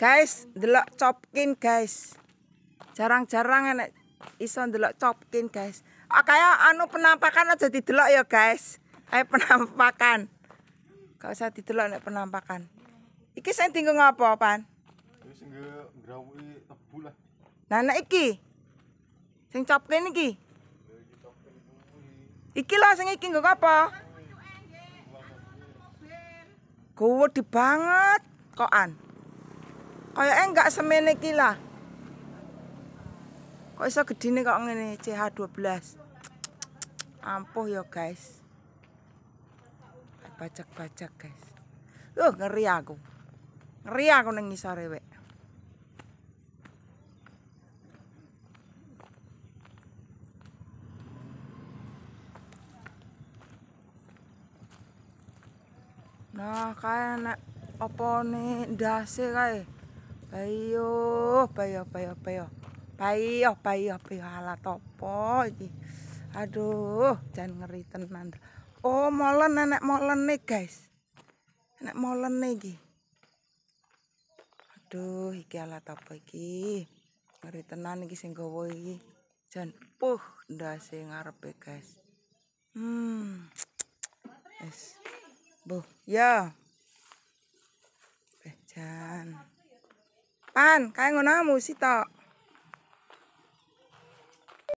Guys, delok copkin guys. Jarang-jarang enek iso delok copkin guys. Oh, kayak anu penampakan aja didelok ya guys. Ayo penampakan. Gak usah didelok nek penampakan. Iki sing dienggo ngopo, Pan? Wis nggo grawi tebu lah. Nah, nek iki. Sing chopkin iki. Iki lah sing iki nggo ngopo? Kuwi di kokan. Kayake eh, enggak semene iki lah. Kok iso gedine kok ngene CH12. Ampuh ya, guys. Bajak-bajak, guys. Loh, ngeri aku. Ngeri aku ning ngisore wek. Nah, kayak enak apa nih dasi kaya bayo bayo bayo bayo bayo bayo bayo ala topo ini aduh jangan ngeri oh molen nenek molen nih guys nenek molen nih aduh iki ala topo iki ngeritenan tenan ini singgawa ini dan puh dasi ngarepe guys hmm yes. ya pan kae ngono musi tok